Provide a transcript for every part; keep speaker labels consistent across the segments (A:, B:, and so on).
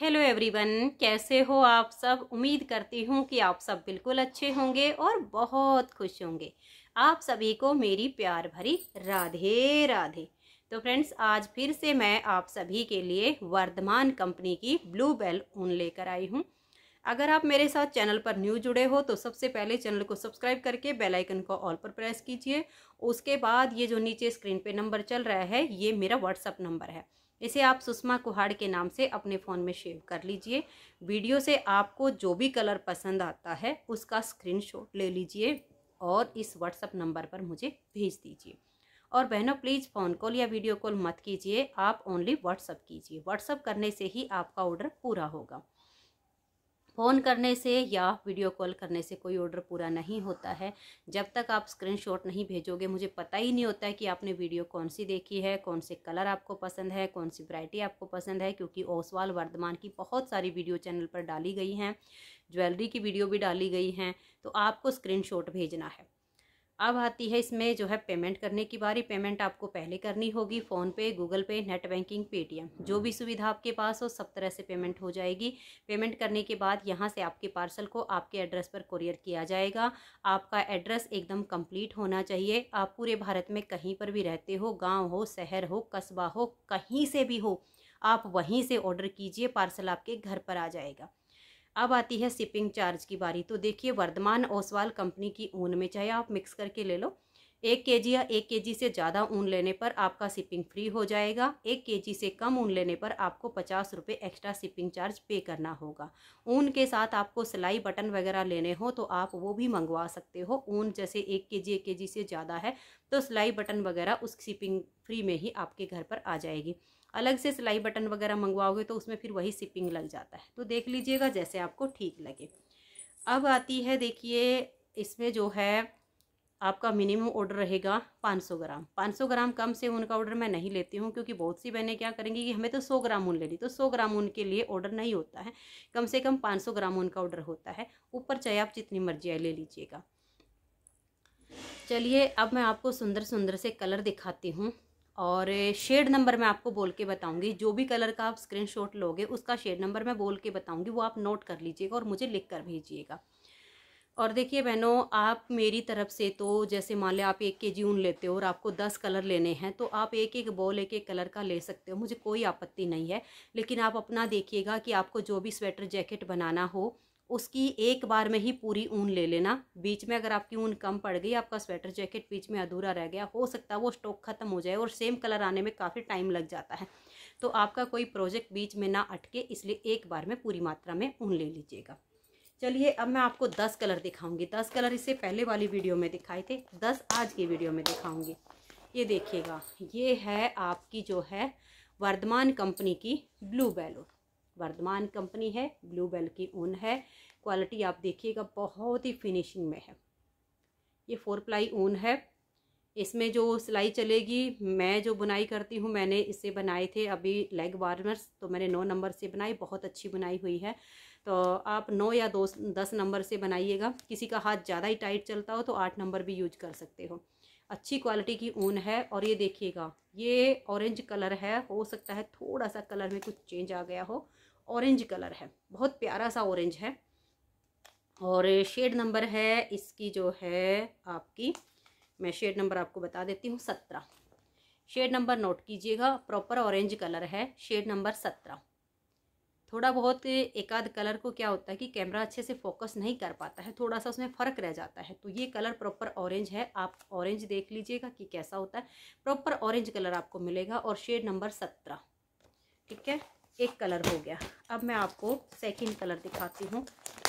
A: hello everyone कैसे हो आप सब उम्मीद करती हूँ कि आप सब बिल्कुल अच्छे होंगे और बहुत खुश होंगे आप सभी को मेरी प्यार भरी राधे राधे तो फ्रेंड्स आज फिर से मैं आप सभी के लिए वर्धमान कंपनी की ब्लू बेल ऊन लेकर आई हूँ अगर आप मेरे साथ चैनल पर न्यू जुड़े हो तो सबसे पहले चैनल को सब्सक्राइब करके बेल आइकन को ऑल पर प्रेस कीजिए उसके बाद ये जो नीचे स्क्रीन पे नंबर चल रहा है ये मेरा व्हाट्सअप नंबर है इसे आप सुषमा कुहाड़ के नाम से अपने फ़ोन में सेव कर लीजिए वीडियो से आपको जो भी कलर पसंद आता है उसका स्क्रीनशॉट ले लीजिए और इस व्हाट्सअप नंबर पर मुझे भेज दीजिए और बहनों प्लीज़ फ़ोन कॉल या वीडियो कॉल मत कीजिए आप ओनली व्हाट्सअप कीजिए व्हाट्सअप करने से ही आपका ऑर्डर पूरा होगा फ़ोन करने से या वीडियो कॉल करने से कोई ऑर्डर पूरा नहीं होता है जब तक आप स्क्रीनशॉट नहीं भेजोगे मुझे पता ही नहीं होता है कि आपने वीडियो कौन सी देखी है कौन से कलर आपको पसंद है कौन सी वैरायटी आपको पसंद है क्योंकि ओसवाल वर्धमान की बहुत सारी वीडियो चैनल पर डाली गई हैं ज्वेलरी की वीडियो भी डाली गई हैं तो आपको स्क्रीन भेजना है अब आती है इसमें जो है पेमेंट करने की बारी पेमेंट आपको पहले करनी होगी PhonePe Google Pay net banking Paytm जो भी सुविधा आपके पास हो सब तरह से पेमेंट हो जाएगी पेमेंट करने के बाद यहाँ से आपके पार्सल को आपके एड्रेस पर कुरियर किया जाएगा आपका एड्रेस एकदम कंप्लीट होना चाहिए आप पूरे भारत में कहीं पर भी रहते हो गाँव हो शहर हो कस्बा हो कहीं से भी हो आप वहीं से ऑर्डर कीजिए पार्सल आपके घर पर आ जाएगा अब आती है शिपिंग चार्ज की बारी तो देखिए वर्धमान ओसवाल कंपनी की ऊन में चाहे आप मिक्स करके ले लो एक के या एक के से ज़्यादा ऊन लेने पर आपका शिपिंग फ्री हो जाएगा एक के से कम ऊन लेने पर आपको पचास रुपये एक्स्ट्रा शिपिंग चार्ज पे करना होगा ऊन के साथ आपको सिलाई बटन वगैरह लेने हो तो आप वो भी मंगवा सकते हो ऊन जैसे एक के जी एक के से ज़्यादा है तो सिलाई बटन वगैरह उस शिपिंग फ्री में ही आपके घर पर आ जाएगी अलग से सिलाई बटन वगैरह मंगवाओगे तो उसमें फिर वही सिपिंग लग जाता है तो देख लीजिएगा जैसे आपको ठीक लगे अब आती है देखिए इसमें जो है आपका मिनिमम ऑर्डर रहेगा 500 ग्राम 500 ग्राम कम से उनका ऑर्डर मैं नहीं लेती हूँ क्योंकि बहुत सी बहनें क्या करेंगी कि हमें तो 100 ग्राम ऊन ले ली तो 100 ग्राम ऊन के लिए ऑर्डर नहीं होता है कम से कम 500 ग्राम ऊन का ऑर्डर होता है ऊपर चाहे आप जितनी मर्जी आए ले लीजिएगा चलिए अब मैं आपको सुंदर सुंदर से कलर दिखाती हूँ और शेड नंबर मैं आपको बोल के बताऊंगी जो भी कलर का आप स्क्रीनशॉट लोगे उसका शेड नंबर मैं बोल के बताऊंगी वो आप नोट कर लीजिएगा और मुझे लिख कर भेजिएगा और देखिए बहनों आप मेरी तरफ से तो जैसे मान लें आप एक के जी ऊन लेते हो और आपको दस कलर लेने हैं तो आप एक एक बॉल एक एक कलर का ले सकते हो मुझे कोई आपत्ति नहीं है लेकिन आप अपना देखिएगा कि आपको जो भी स्वेटर जैकेट बनाना हो उसकी एक बार में ही पूरी ऊन ले लेना बीच में अगर आपकी ऊन कम पड़ गई आपका स्वेटर जैकेट बीच में अधूरा रह गया हो सकता है वो स्टॉक ख़त्म हो जाए और सेम कलर आने में काफ़ी टाइम लग जाता है तो आपका कोई प्रोजेक्ट बीच में ना अटके इसलिए एक बार में पूरी मात्रा में ऊन ले लीजिएगा चलिए अब मैं आपको दस कलर दिखाऊँगी दस कलर इससे पहले वाली वीडियो में दिखाए थे दस आज की वीडियो में दिखाऊँगी ये देखिएगा ये है आपकी जो है वर्धमान कंपनी की ब्लू बैलोट वर्धमान कंपनी है ब्लू बेल की ऊन है क्वालिटी आप देखिएगा बहुत ही फिनिशिंग में है ये फोर प्लाई ऊन है इसमें जो सिलाई चलेगी मैं जो बुनाई करती हूँ मैंने इससे बनाए थे अभी लेग वार्मर्स तो मैंने नौ नंबर से बनाई बहुत अच्छी बुनाई हुई है तो आप नौ या दो दस नंबर से बनाइएगा किसी का हाथ ज़्यादा ही टाइट चलता हो तो आठ नंबर भी यूज कर सकते हो अच्छी क्वालिटी की ऊन है और ये देखिएगा ये ऑरेंज कलर है हो सकता है थोड़ा सा कलर में कुछ चेंज आ गया हो ऑरेंज कलर है बहुत प्यारा सा ऑरेंज है और शेड नंबर है इसकी जो है आपकी मैं शेड नंबर आपको बता देती हूँ सत्रह शेड नंबर नोट कीजिएगा प्रॉपर ऑरेंज कलर है शेड नंबर सत्रह थोड़ा बहुत एक आध कलर को क्या होता है कि कैमरा अच्छे से फोकस नहीं कर पाता है थोड़ा सा उसमें फ़र्क रह जाता है तो ये कलर प्रॉपर ऑरेंज है आप ऑरेंज देख लीजिएगा कि कैसा होता है प्रॉपर ऑरेंज कलर आपको मिलेगा और शेड नंबर सत्रह ठीक है एक कलर हो गया अब मैं आपको सेकंड कलर दिखाती हूँ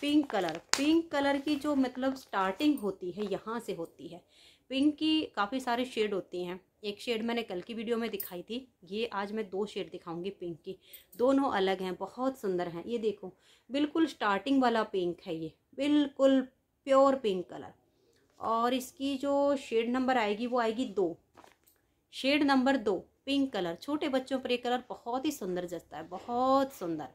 A: पिंक कलर पिंक कलर की जो मतलब स्टार्टिंग होती है यहाँ से होती है पिंक की काफ़ी सारे शेड होती हैं एक शेड मैंने कल की वीडियो में दिखाई थी ये आज मैं दो शेड दिखाऊंगी पिंक की दोनों अलग हैं बहुत सुंदर हैं ये देखो बिल्कुल स्टार्टिंग वाला पिंक है ये बिल्कुल प्योर पिंक कलर और इसकी जो शेड नंबर आएगी वो आएगी दो शेड नंबर दो पिंक कलर छोटे बच्चों पर ये कलर बहुत ही सुंदर जचता है बहुत सुंदर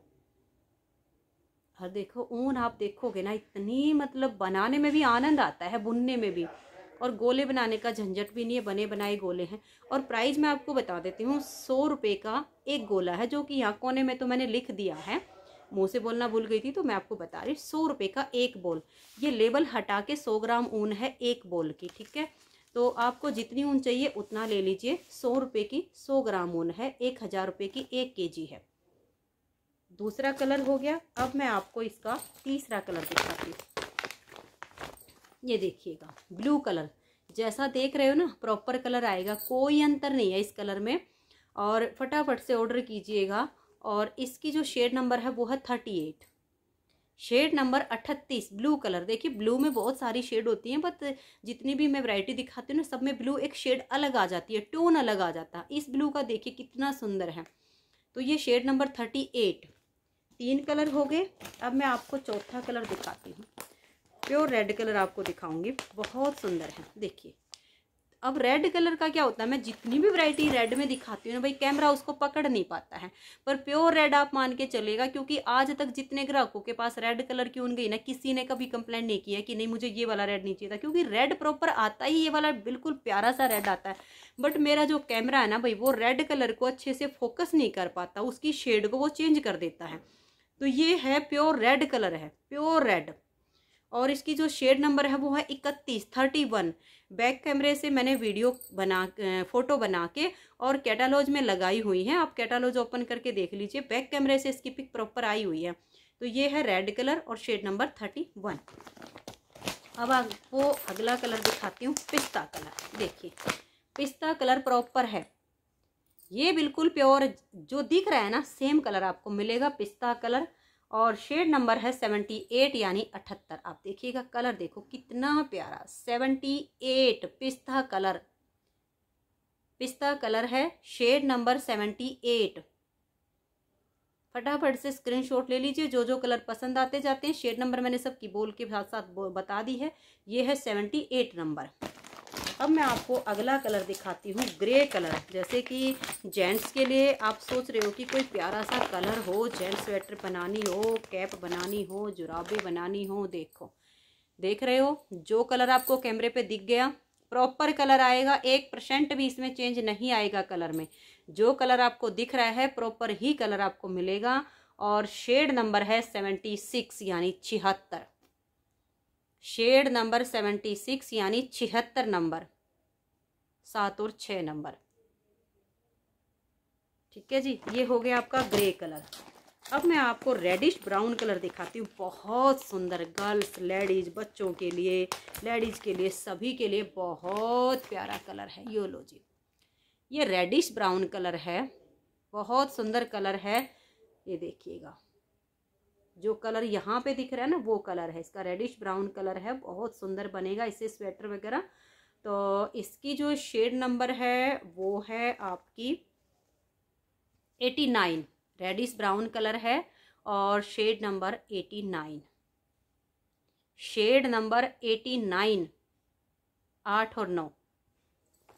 A: और देखो ऊन आप देखोगे ना इतनी मतलब बनाने में भी आनंद आता है बुनने में भी और गोले बनाने का झंझट भी नहीं है बने बनाए गोले हैं और प्राइस मैं आपको बता देती हूँ सौ रुपये का एक गोला है जो कि यहाँ कोने में तो मैंने लिख दिया है मुंह से बोलना भूल गई थी तो मैं आपको बता रही सौ रुपये का एक बोल ये लेबल हटा के सौ ग्राम ऊन है एक बोल की ठीक है तो आपको जितनी ऊन चाहिए उतना ले लीजिए सौ रुपये की सौ ग्राम ऊन है एक हज़ार रुपये की एक केजी है दूसरा कलर हो गया अब मैं आपको इसका तीसरा कलर दिखाती हूँ ये देखिएगा ब्लू कलर जैसा देख रहे हो ना प्रॉपर कलर आएगा कोई अंतर नहीं है इस कलर में और फटाफट से ऑर्डर कीजिएगा और इसकी जो शेड नंबर है वो है थर्टी एट शेड नंबर अठतीस ब्लू कलर देखिए ब्लू में बहुत सारी शेड होती हैं बट जितनी भी मैं वैरायटी दिखाती हूँ ना सब में ब्लू एक शेड अलग आ जाती है टोन अलग आ जाता है इस ब्लू का देखिए कितना सुंदर है तो ये शेड नंबर थर्टी एट तीन कलर हो गए अब मैं आपको चौथा कलर दिखाती हूँ प्योर रेड कलर आपको दिखाऊंगी बहुत सुंदर है देखिए अब रेड कलर का क्या होता है मैं जितनी भी वैरायटी रेड में दिखाती हूँ ना भाई कैमरा उसको पकड़ नहीं पाता है पर प्योर रेड आप मान के चलेगा क्योंकि आज तक जितने ग्राहकों के पास रेड कलर की उन गई ना किसी ने कभी कंप्लेंट नहीं किया कि नहीं मुझे ये वाला रेड नहीं चाहिए था क्योंकि रेड प्रॉपर आता ही ये वाला बिल्कुल प्यारा सा रेड आता है बट मेरा जो कैमरा है ना भाई वो रेड कलर को अच्छे से फोकस नहीं कर पाता उसकी शेड को वो चेंज कर देता है तो ये है प्योर रेड कलर है प्योर रेड और इसकी जो शेड नंबर है वो है इकतीस थर्टी वन बैक कैमरे से मैंने वीडियो बना फ़ोटो बना के और कैटालॉज में लगाई हुई है आप कैटालॉज ओपन करके देख लीजिए बैक कैमरे से इसकी पिक प्रॉपर आई हुई है तो ये है रेड कलर और शेड नंबर थर्टी वन अब आपको अगला कलर दिखाती हूँ पिस्ता कलर देखिए पिस्ता कलर प्रॉपर है ये बिल्कुल प्योर जो दिख रहा है ना सेम कलर आपको मिलेगा पिस्ता कलर और शेड नंबर है सेवेंटी एट यानी अठहत्तर आप देखिएगा कलर देखो कितना प्यारा सेवेंटी एट पिस्ता कलर पिस्ता कलर है शेड नंबर सेवेंटी एट फटाफट से स्क्रीनशॉट ले लीजिए जो जो कलर पसंद आते जाते हैं शेड नंबर मैंने सबकी बोल के साथ साथ बता दी है ये है सेवेंटी एट नंबर अब मैं आपको अगला कलर दिखाती हूँ ग्रे कलर जैसे कि जेंट्स के लिए आप सोच रहे हो कि कोई प्यारा सा कलर हो जेंट्स स्वेटर बनानी हो कैप बनानी हो जुराबे बनानी हो देखो देख रहे हो जो कलर आपको कैमरे पे दिख गया प्रॉपर कलर आएगा एक परसेंट भी इसमें चेंज नहीं आएगा कलर में जो कलर आपको दिख रहा है प्रॉपर ही कलर आपको मिलेगा और शेड नंबर है सेवेंटी सिक्स यानी छिहत्तर शेड नंबर सेवेंटी सिक्स यानी छिहत्तर नंबर सात और छः नंबर ठीक है जी ये हो गया आपका ग्रे कलर अब मैं आपको रेडिश ब्राउन कलर दिखाती हूँ बहुत सुंदर गर्ल्स लेडीज बच्चों के लिए लेडीज के लिए सभी के लिए बहुत प्यारा कलर है यो लो जी ये रेडिश ब्राउन कलर है बहुत सुंदर कलर है ये देखिएगा जो कलर यहाँ पे दिख रहा है ना वो कलर है इसका रेडिश ब्राउन कलर है बहुत सुंदर बनेगा इससे स्वेटर वगैरह तो इसकी जो शेड नंबर है वो है आपकी eighty nine reddish brown colour है और shade number eighty nine shade number eighty nine आठ और नौ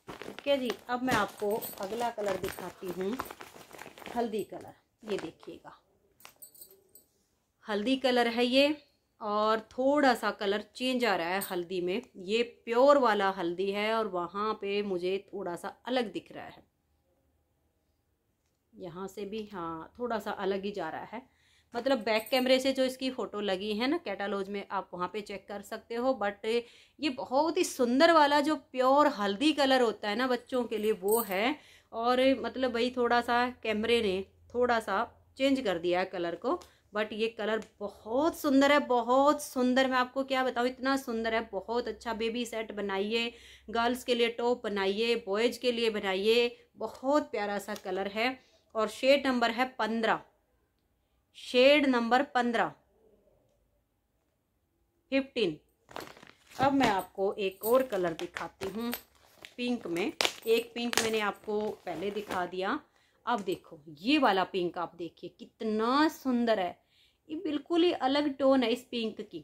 A: ठीक है जी अब मैं आपको अगला कलर दिखाती हूँ हल्दी कलर ये देखिएगा हल्दी कलर है ये और थोड़ा सा कलर चेंज आ रहा है हल्दी में ये प्योर वाला हल्दी है और वहाँ पे मुझे थोड़ा सा अलग दिख रहा है यहाँ से भी हाँ थोड़ा सा अलग ही जा रहा है मतलब बैक कैमरे से जो इसकी फ़ोटो लगी है ना कैटालॉज में आप वहाँ पे चेक कर सकते हो बट ये बहुत ही सुंदर वाला जो प्योर हल्दी कलर होता है ना बच्चों के लिए वो है और मतलब भाई थोड़ा सा कैमरे ने थोड़ा सा चेंज कर दिया है कलर को बट ये कलर बहुत सुंदर है बहुत सुंदर मैं आपको क्या बताऊँ इतना सुंदर है बहुत अच्छा बेबी सेट बनाइए गर्ल्स के लिए टॉप बनाइए बॉयज़ के लिए बनाइए बहुत प्यारा सा कलर है और शेड नंबर है पंद्रह शेड नंबर पंद्रह फिफ्टीन अब मैं आपको एक और कलर दिखाती हूँ पिंक में एक पिंक मैंने आपको पहले दिखा दिया अब देखो ये वाला पिंक आप देखिए कितना सुंदर है ये बिल्कुल ही अलग टोन है इस पिंक की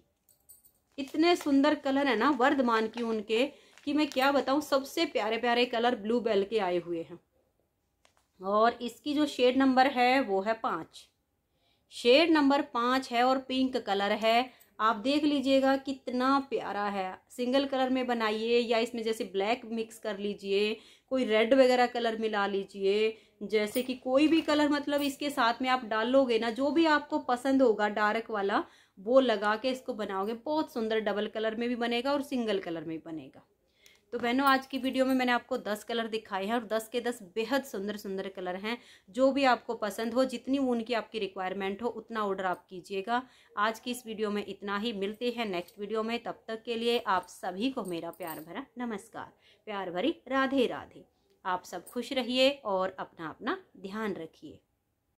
A: इतने सुंदर कलर है ना वर्धमान की उनके कि मैं क्या बताऊं सबसे प्यारे प्यारे कलर ब्लू बेल के आए हुए हैं और इसकी जो शेड नंबर है वो है पाँच शेड नंबर पाँच है और पिंक कलर है आप देख लीजिएगा कितना प्यारा है सिंगल कलर में बनाइए या इसमें जैसे ब्लैक मिक्स कर लीजिए कोई रेड वगैरह कलर मिला लीजिए जैसे कि कोई भी कलर मतलब इसके साथ में आप डालोगे ना जो भी आपको पसंद होगा डार्क वाला वो लगा के इसको बनाओगे बहुत सुंदर डबल कलर में भी बनेगा और सिंगल कलर में भी बनेगा तो बहनों आज की वीडियो में मैंने आपको दस कलर दिखाए हैं और दस के दस बेहद सुंदर सुंदर कलर हैं जो भी आपको पसंद हो जितनी ऊन की आपकी रिक्वायरमेंट हो उतना ऑर्डर आप कीजिएगा आज की इस वीडियो में इतना ही मिलते हैं नेक्स्ट वीडियो में तब तक के लिए आप सभी को मेरा प्यार भरा नमस्कार प्यार भरी राधे राधे आप सब खुश रहिए और अपना अपना ध्यान रखिए